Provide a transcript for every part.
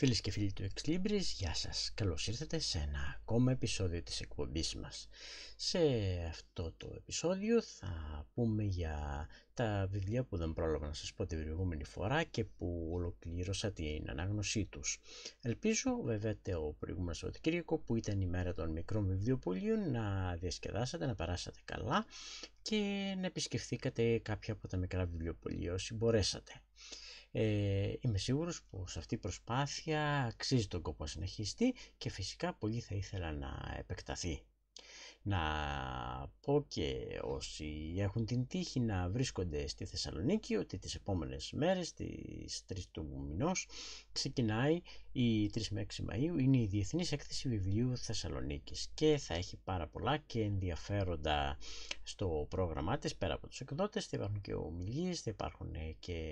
Φίλες και φίλοι του Exlibris, γεια σας. Καλώς ήρθατε σε ένα ακόμα επεισόδιο της εκπομπής μας. Σε αυτό το επεισόδιο θα πούμε για τα βιβλία που δεν πρόλαβα να σας πω την προηγούμενη φορά και που ολοκλήρωσα την ανάγνωσή τους. Ελπίζω βέβαια το προηγούμενο Σαββατοκύριακο που ήταν η μέρα των μικρών βιβλιοπολίων να διασκεδάσατε, να περάσατε καλά και να επισκεφθήκατε κάποια από τα μικρά βιβλιοπολία όσοι μπορέσατε. Ε, είμαι σίγουρος πως αυτή η προσπάθεια αξίζει τον κόπο να συνεχιστεί και φυσικά πολύ θα ήθελα να επεκταθεί. Να πω και όσοι έχουν την τύχη να βρίσκονται στη Θεσσαλονίκη ότι τις επόμενες μέρες, τις 3 του μηνός, ξεκινάει η 3 με 6 Μαΐου, είναι η Διεθνής Έκθεση Βιβλίου Θεσσαλονίκης και θα έχει πάρα πολλά και ενδιαφέροντα στο πρόγραμμά της πέρα από τους εκδότες, θα υπάρχουν και ομιλίες, θα υπάρχουν και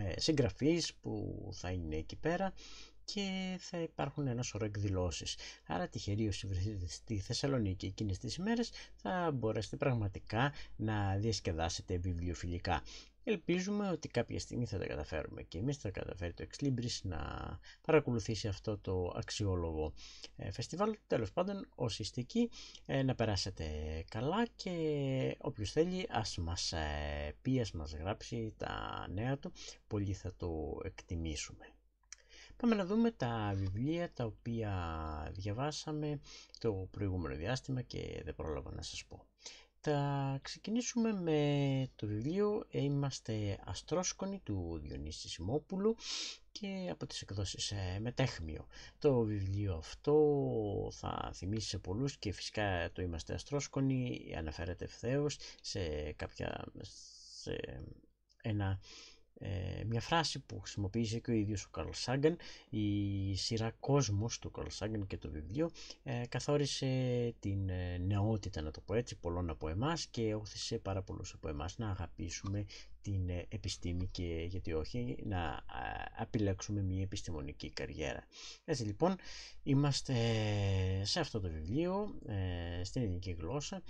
ε, συγγραφείς που θα είναι εκεί πέρα και θα υπάρχουν ένα σωρό εκδηλώσεις. Άρα τυχεροί όσοι βρεθείτε στη Θεσσαλονίκη εκείνες τις ημέρες θα μπορέσετε πραγματικά να διασκεδάσετε βιβλιοφιλικά. Ελπίζουμε ότι κάποια στιγμή θα τα καταφέρουμε και εμείς θα καταφέρει το Libris να παρακολουθήσει αυτό το αξιόλογο ε, φεστιβάλ. Τέλος πάντων, όσοι είστε ε, να περάσετε καλά και όποιος θέλει ας μας ε, πει, ας μας γράψει τα νέα του, πολύ θα το εκτιμήσουμε. Πάμε να δούμε τα βιβλία τα οποία διαβάσαμε το προηγούμενο διάστημα και δεν πρόλαβα να σας πω. Θα ξεκινήσουμε με το βιβλίο «Είμαστε αστρόσκονοι» του Διονύση Σιμόπουλου και από τις εκδόσεις ε, Μετέχμιο. Το βιβλίο αυτό θα θυμίσει σε πολλούς και φυσικά το «Είμαστε αστρόσκονοι» αναφέρεται ευθέως σε κάποια... Σε ένα ε, μια φράση που χρησιμοποίησε και ο ίδιος ο Καρλ Σάγκαν η σειρά «Κόσμος» του Καρλ Σάγκαν και το βιβλίο ε, καθόρισε την ε, νεότητα να το πω έτσι πολλών από εμάς και όθησε πάρα πολλούς από εμάς να αγαπήσουμε την επιστήμη και γιατί όχι να επιλέξουμε μια επιστημονική καριέρα. Έτσι λοιπόν είμαστε σε αυτό το βιβλίο στην ελληνική γλώσσα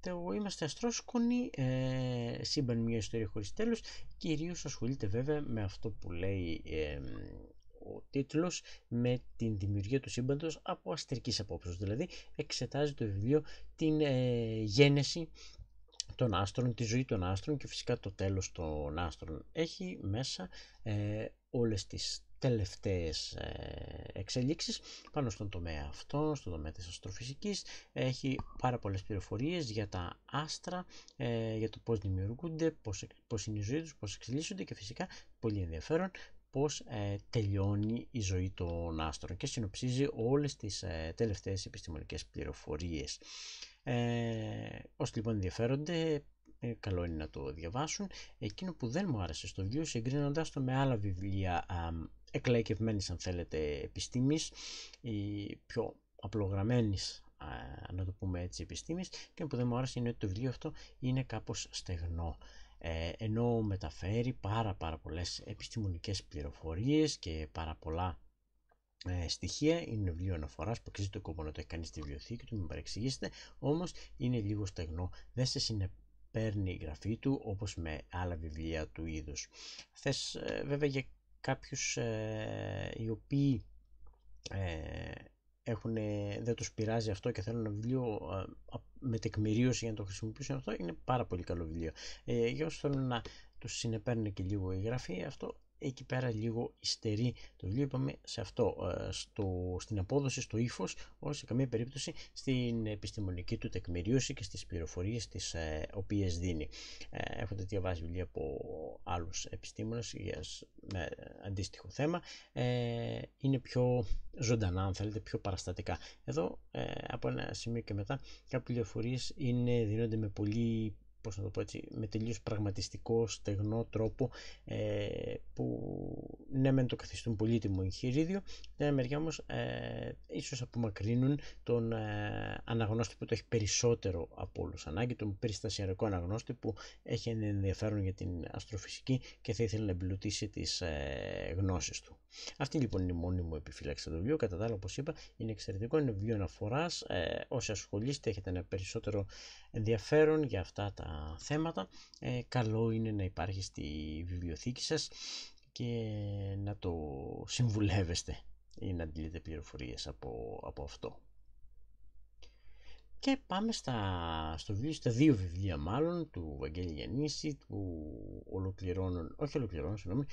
το είμαστε αστρόσκονοι, ε, σύμπαν μια ιστορία χωρίς τέλος, κυρίως ασχολείται βέβαια με αυτό που λέει ο τίτλος με την δημιουργία του σύμπαντος από αστρικής απόψεως, δηλαδή εξετάζει το βιβλίο την ε, γένεση των άστρων, τη ζωή των άστρων και φυσικά το τέλος των άστρων. Έχει μέσα ε, όλες τις τελευταίες ε, εξελίξεις πάνω στον τομέα αυτό, στον τομέα της αστροφυσικής. Έχει πάρα πολλές πληροφορίες για τα άστρα, ε, για το πώς δημιουργούνται, πώς, είναι η ζωή τους, πώς εξελίσσονται και φυσικά πολύ ενδιαφέρον πώς ε, τελειώνει η ζωή των άστρων και συνοψίζει όλες τις τελευταίες επιστημονικές πληροφορίες. Ε, όσοι λοιπόν ενδιαφέρονται, καλό είναι να το διαβάσουν. Εκείνο που δεν μου άρεσε στο βιβλίο, συγκρίνοντας το με άλλα βιβλία εκλαϊκευμένης αν θέλετε επιστήμης ή πιο απλογραμμένης να το πούμε έτσι επιστήμης και που δεν μου άρεσε είναι ότι το βιβλίο αυτό είναι κάπως στεγνό ε, ενώ μεταφέρει πάρα πάρα πολλές επιστημονικές πληροφορίες και πάρα πολλά ε, στοιχεία, είναι βιβλίο αναφοράς που αξίζει το κόμμα να το έχει κάνει στη βιβλιοθήκη του, μην παρεξηγήσετε, όμως είναι λίγο στεγνό. Δεν σε συνεπέρνει η γραφή του όπως με άλλα βιβλία του είδους. Θες ε, βέβαια για κάποιους ε, οι οποίοι ε, δεν τους πειράζει αυτό και θέλουν ένα βιβλίο ε, με τεκμηρίωση για να το χρησιμοποιήσουν αυτό είναι πάρα πολύ καλό βιβλίο. Ε, για όσους θέλουν να τους συνεπέρνει και λίγο η γραφή αυτό εκεί πέρα λίγο υστερεί το βιβλίο. Είπαμε σε αυτό, ε, στο, στην απόδοση, στο ύφος, ως σε καμία περίπτωση στην επιστημονική του τεκμηρίωση και στις πληροφορίες τις ε, οποίες δίνει. Ε, διαβάσει βιβλία από άλλους επιστήμονες με αντίστοιχο θέμα, ε, είναι πιο ζωντανά, αν θέλετε, πιο παραστατικά. Εδώ, ε, από ένα σημείο και μετά, κάποιες πληροφορίες δίνονται με πολύ πώς να το πω έτσι, με τελείως πραγματιστικό, στεγνό τρόπο ε, που ναι μεν το καθιστούν πολύτιμο εγχειρίδιο την άλλη μεριά όμως ε, ίσως απομακρύνουν τον ε, αναγνώστη που το έχει περισσότερο από όλους ανάγκη, τον περιστασιακό αναγνώστη που έχει ενδιαφέρον για την αστροφυσική και θα ήθελε να εμπλουτίσει τις ε, γνώσεις του. Αυτή λοιπόν είναι η μόνη μου επιφύλαξη του βιβλίου. Κατά τα άλλα, όπως είπα, είναι εξαιρετικό. Είναι βιβλίο αναφοράς. Ε, όσοι ασχολείστε, έχετε ένα περισσότερο ενδιαφέρον για αυτά τα θέματα ε, καλό είναι να υπάρχει στη βιβλιοθήκη σας και να το συμβουλεύεστε ή να αντιλείτε πληροφορίες από, από αυτό. Και πάμε στα, στο, στα δύο βιβλία μάλλον του Βαγγέλη Γεννήση, του ολοκληρώνων, όχι ολοκληρώνων, συγγνώμη,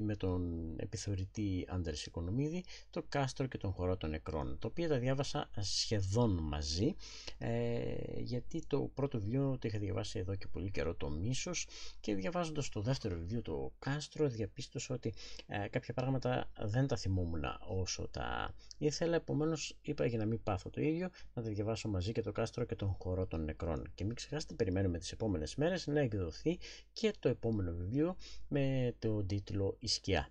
με τον επιθεωρητή Άντερς Οικονομίδη, το κάστρο και τον Χωρό των νεκρών, τα οποία τα διάβασα σχεδόν μαζί, ε, γιατί το πρώτο βιβλίο το είχα διαβάσει εδώ και πολύ καιρό το μίσος και διαβάζοντας το δεύτερο βιβλίο το κάστρο διαπίστωσα ότι ε, κάποια πράγματα δεν τα θυμόμουν όσο τα ήθελα, επομένως είπα για να μην πάθω το ίδιο, να τα διαβάσω μαζί και το κάστρο και τον χορό των νεκρών. Και μην ξεχάσετε, περιμένουμε τις επόμενες μέρες να εκδοθεί και το επόμενο βιβλίο με τον τίτλο «Η σκιά».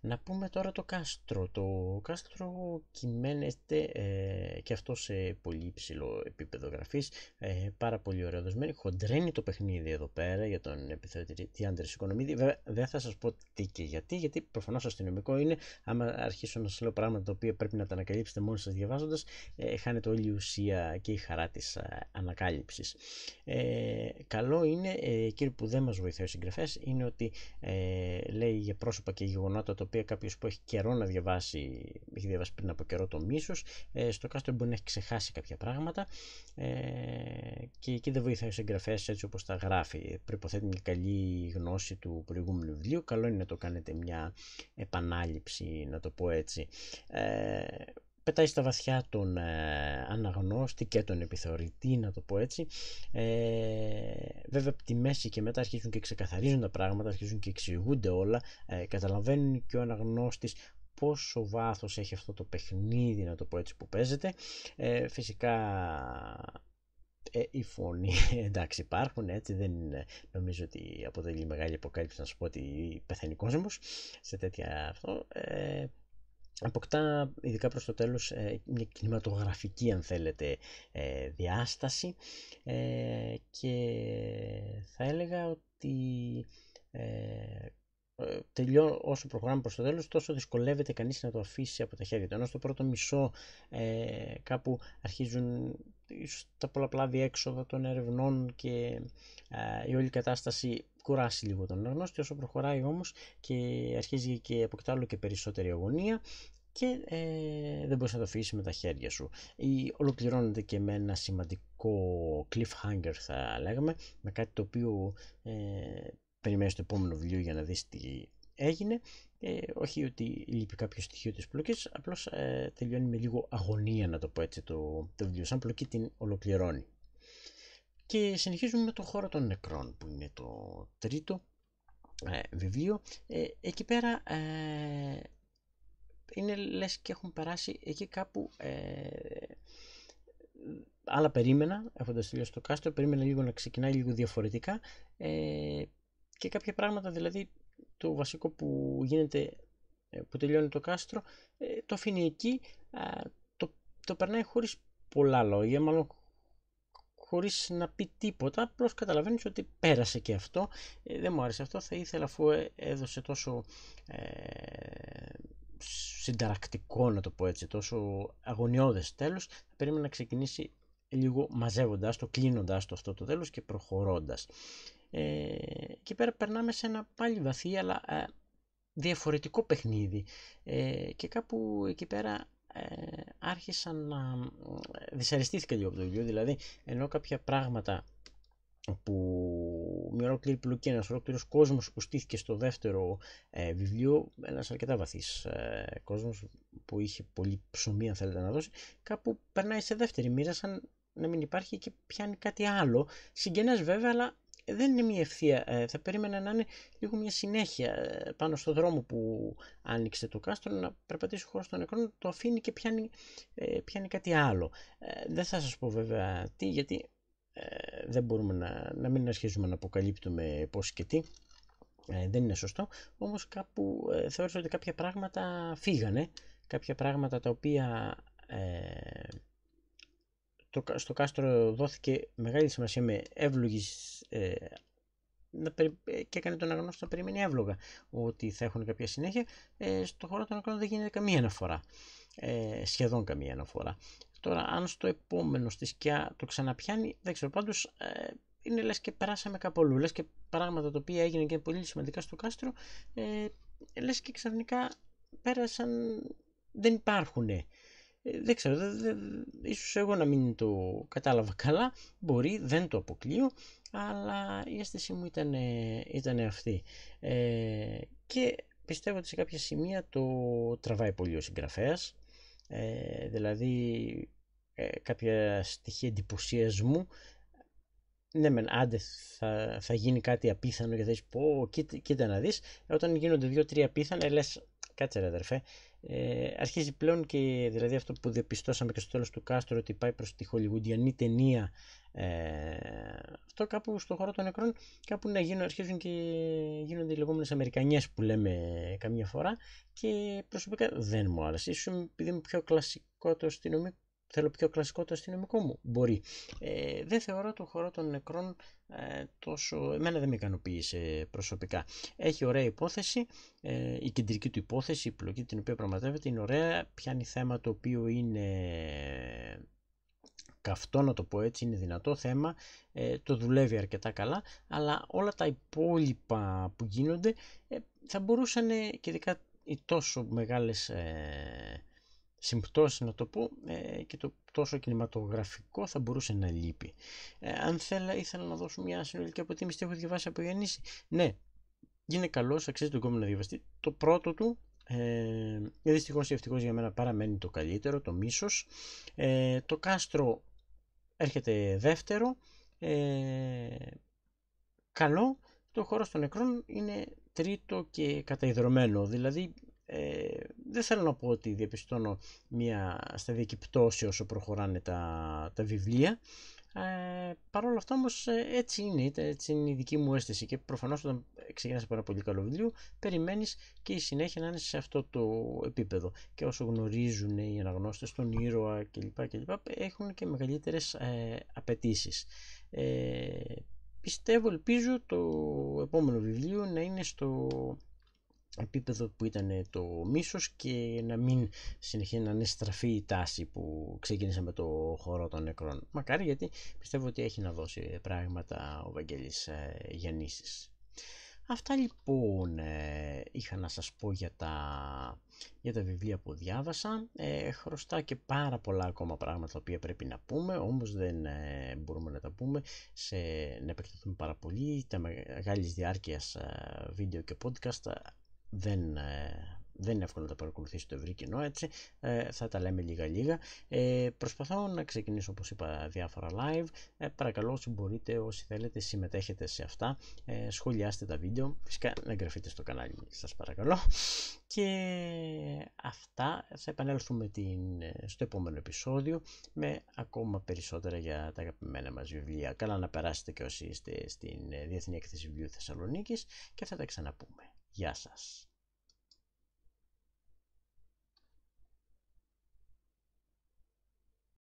Να πούμε τώρα το κάστρο. Το κάστρο κυμαίνεται ε, και αυτό σε πολύ υψηλό επίπεδο γραφής, Ε, πάρα πολύ ωραίο δοσμένη. Χοντρένει το παιχνίδι εδώ πέρα για τον επιθεωρητή Άντρες Οικονομίδη. Βέβαια δεν θα σας πω τι και γιατί, γιατί προφανώς αστυνομικό είναι. Άμα αρχίσω να σας λέω πράγματα τα οποία πρέπει να τα ανακαλύψετε μόνοι σας διαβάζοντας, ε, χάνεται όλη η ουσία και η χαρά της ε, ανακάλυψης. Ε, καλό είναι, ε, που δεν μας βοηθάει ο συγγραφέας, είναι ότι ε, λέει για πρόσωπα και γεγονότα πράγματα τα οποία κάποιος που έχει καιρό να διαβάσει, έχει διαβάσει πριν από καιρό το μίσος, ε, στο κάστρο μπορεί να έχει ξεχάσει κάποια πράγματα ε, και εκεί δεν βοηθάει ο συγγραφέα έτσι όπως τα γράφει. Προποθέτει μια καλή γνώση του προηγούμενου βιβλίου. Καλό είναι να το κάνετε μια επανάληψη, να το πω έτσι. Ε, πετάει στα βαθιά τον ε, αναγνώστη και τον επιθεωρητή, να το πω έτσι. Ε, βέβαια από τη μέση και μετά αρχίζουν και ξεκαθαρίζουν τα πράγματα, αρχίζουν και εξηγούνται όλα, ε, καταλαβαίνουν και ο αναγνώστης πόσο βάθος έχει αυτό το παιχνίδι, να το πω έτσι, που παίζεται. Ε, φυσικά ε, οι φωνή εντάξει υπάρχουν έτσι δεν νομίζω ότι αποτελεί μεγάλη αποκάλυψη να σου πω ότι πεθαίνει κόσμος σε τέτοια αυτό ε, αποκτά ειδικά προς το τέλος ε, μια κινηματογραφική αν θέλετε ε, διάσταση ε, και θα έλεγα ότι τελειώ, όσο προχωράμε προς το τέλος τόσο δυσκολεύεται κανείς να το αφήσει από τα χέρια του ενώ στο πρώτο μισό κάπου αρχίζουν τα πολλαπλά διέξοδα των ερευνών και η όλη κατάσταση κουράσει λίγο τον αναγνώστη όσο προχωράει όμως και αρχίζει και αποκτά άλλο και περισσότερη αγωνία και ε, δεν μπορείς να το αφήσεις με τα χέρια σου. Ή ολοκληρώνεται και με ένα σημαντικό cliffhanger θα λέγαμε, με κάτι το οποίο ε, περιμένεις το επόμενο βιβλίο για να δεις τι έγινε. Ε, όχι ότι λείπει κάποιο στοιχείο της πλοκής, απλώς ε, τελειώνει με λίγο αγωνία να το πω έτσι το, το βιβλίο, σαν πλοκή την ολοκληρώνει. Και συνεχίζουμε με το χώρο των νεκρών που είναι το τρίτο ε, βιβλίο. Ε, εκεί πέρα ε, είναι λες και έχουν περάσει εκεί κάπου ε, άλλα περίμενα έχοντας τελειώσει το κάστρο, περίμενα λίγο να ξεκινάει λίγο διαφορετικά ε, και κάποια πράγματα δηλαδή το βασικό που γίνεται που τελειώνει το κάστρο το αφήνει εκεί το, το περνάει χωρίς πολλά λόγια, μάλλον χωρίς να πει τίποτα, απλώς καταλαβαίνεις ότι πέρασε και αυτό, ε, δεν μου άρεσε αυτό, θα ήθελα αφού ε, έδωσε τόσο ε, συνταρακτικό να το πω έτσι, τόσο αγωνιώδες τέλος, θα περίμενα να ξεκινήσει λίγο μαζεύοντας το, κλείνοντας το αυτό το τέλος και προχωρώντας. Ε, και πέρα περνάμε σε ένα πάλι βαθύ αλλά ε, διαφορετικό παιχνίδι ε, και κάπου εκεί πέρα ε, άρχισαν να δυσαρεστήθηκα λίγο από το βιβλίο, δηλαδή ενώ κάποια πράγματα που μια ολόκληρη πλοκή, ένας ολόκληρος κόσμος που στήθηκε στο δεύτερο ε, βιβλίο, ένας αρκετά βαθύς ε, κόσμος που είχε πολύ ψωμί αν θέλετε να δώσει, κάπου περνάει σε δεύτερη μοίρα σαν να μην υπάρχει και πιάνει κάτι άλλο, συγγενές βέβαια αλλά δεν είναι μια ευθεία. Ε, θα περίμενα να είναι λίγο μια συνέχεια ε, πάνω στο δρόμο που άνοιξε το κάστρο να περπατήσει χώρο στον των νεκρών, το αφήνει και πιάνει, ε, πιάνει κάτι άλλο. Δεν θα σας πω βέβαια τι, γιατί δεν μπορούμε να, να μην αρχίζουμε να αποκαλύπτουμε πώς και τι. δεν είναι σωστό, όμως κάπου θεώρησα ότι κάποια πράγματα φύγανε, κάποια πράγματα τα οποία το, στο κάστρο δόθηκε μεγάλη σημασία με εύλογης ε, ε, και έκανε τον αγνώστο να περιμένει εύλογα ότι θα έχουν κάποια συνέχεια. Ε, στο χώρο των αγνώστο δεν γίνεται καμία αναφορά. Ε, σχεδόν καμία αναφορά. Τώρα, αν στο επόμενο στη σκιά το ξαναπιάνει, δεν ξέρω. Πάντως ε, είναι λες και περάσαμε κάπου αλλού. Λες και πράγματα τα οποία έγιναν και πολύ σημαντικά στο κάστρο, ε, λες και ξαφνικά πέρασαν. Δεν υπάρχουν. Ε, δεν ξέρω, ίσως εγώ να μην το κατάλαβα καλά, μπορεί, δεν το αποκλείω, αλλά η αίσθηση μου ήταν, ήταν αυτή. Ε, και πιστεύω ότι σε κάποια σημεία το τραβάει πολύ ο συγγραφέας, ε, δηλαδή ε, κάποια στοιχεία μου, ναι μεν άντε θα, θα γίνει κάτι απίθανο και θα δεις πω κοίτα, κοίτα να δεις ε, όταν γίνονται δύο τρία απίθανα λες Κάτσε ρε αδερφέ. Ε, αρχίζει πλέον και δηλαδή αυτό που διαπιστώσαμε και στο τέλος του κάστρο ότι πάει προς τη χολιγουντιανή ταινία ε, αυτό κάπου στο χώρο των νεκρών κάπου να γίνουν, αρχίζουν και γίνονται οι λεγόμενες Αμερικανιές που λέμε καμιά φορά και προσωπικά δεν μου άρεσε. Ίσως επειδή είμαι πιο κλασικό το αστυνομικό θέλω πιο κλασικό το αστυνομικό μου. Μπορεί. Ε, δεν θεωρώ το χώρο των νεκρών ε, τόσο. Εμένα δεν με ικανοποίησε προσωπικά. Έχει ωραία υπόθεση. Ε, η κεντρική του υπόθεση, η πλοκή την οποία πραγματεύεται είναι ωραία. Πιάνει θέμα το οποίο είναι καυτό να το πω έτσι, είναι δυνατό θέμα, ε, το δουλεύει αρκετά καλά, αλλά όλα τα υπόλοιπα που γίνονται ε, θα μπορούσαν και ειδικά οι τόσο μεγάλες ε, συμπτώσεις να το πω ε, και το τόσο κινηματογραφικό θα μπορούσε να λείπει. Ε, αν θέλα, ήθελα να δώσω μια συνολική αποτίμηση, έχω διαβάσει από Γιάννης. Ναι, είναι καλός, αξίζει τον κόμμα να διαβαστεί. Το πρώτο του, ε, δυστυχώς ή για μένα, παραμένει το καλύτερο, το μίσος. Ε, το κάστρο έρχεται δεύτερο. Ε, καλό. Το χώρο των νεκρών είναι τρίτο και καταϊδρωμένο. Δηλαδή, ε, δεν θέλω να πω ότι διαπιστώνω μια σταδιακή πτώση όσο προχωράνε τα, τα βιβλία. Ε, Παρ' όλα αυτά όμως ε, έτσι είναι, έτσι είναι η δική μου αίσθηση και προφανώς όταν ξεκινάς από ένα πολύ καλό βιβλίο περιμένεις και η συνέχεια να είναι σε αυτό το επίπεδο και όσο γνωρίζουν οι αναγνώστες τον ήρωα κλπ, κλπ έχουν και μεγαλύτερες ε, απαιτήσεις. Ε, πιστεύω, ελπίζω το επόμενο βιβλίο να είναι στο επίπεδο που ήταν το μίσος και να μην συνεχίσει να είναι στραφή η τάση που ξεκίνησε με το χώρο των νεκρών. Μακάρι γιατί πιστεύω ότι έχει να δώσει πράγματα ο Βαγγέλης ε, Γιαννήσης. Αυτά λοιπόν ε, είχα να σας πω για τα, για τα βιβλία που διάβασα. Ε, χρωστά και πάρα πολλά ακόμα πράγματα τα οποία πρέπει να πούμε, όμως δεν ε, μπορούμε να τα πούμε, σε, να επεκταθούμε πάρα πολύ. Τα μεγάλης διάρκειας βίντεο και podcast δεν, ε, δεν είναι εύκολο να τα παρακολουθήσει το ευρύ κοινό, έτσι. Ε, θα τα λέμε λίγα-λίγα. Ε, προσπαθώ να ξεκινήσω, όπως είπα, διάφορα live. Ε, παρακαλώ, όσοι μπορείτε, όσοι θέλετε, συμμετέχετε σε αυτά. Ε, σχολιάστε τα βίντεο. Φυσικά, να εγγραφείτε στο κανάλι, σας παρακαλώ. Και αυτά θα επανέλθουμε την, ε, στο επόμενο επεισόδιο με ακόμα περισσότερα για τα αγαπημένα μας βιβλία. Καλά να περάσετε και όσοι είστε στην ε, Διεθνή Έκθεση Βιβλίου Θεσσαλονίκης και θα τα ξαναπούμε. Yasas.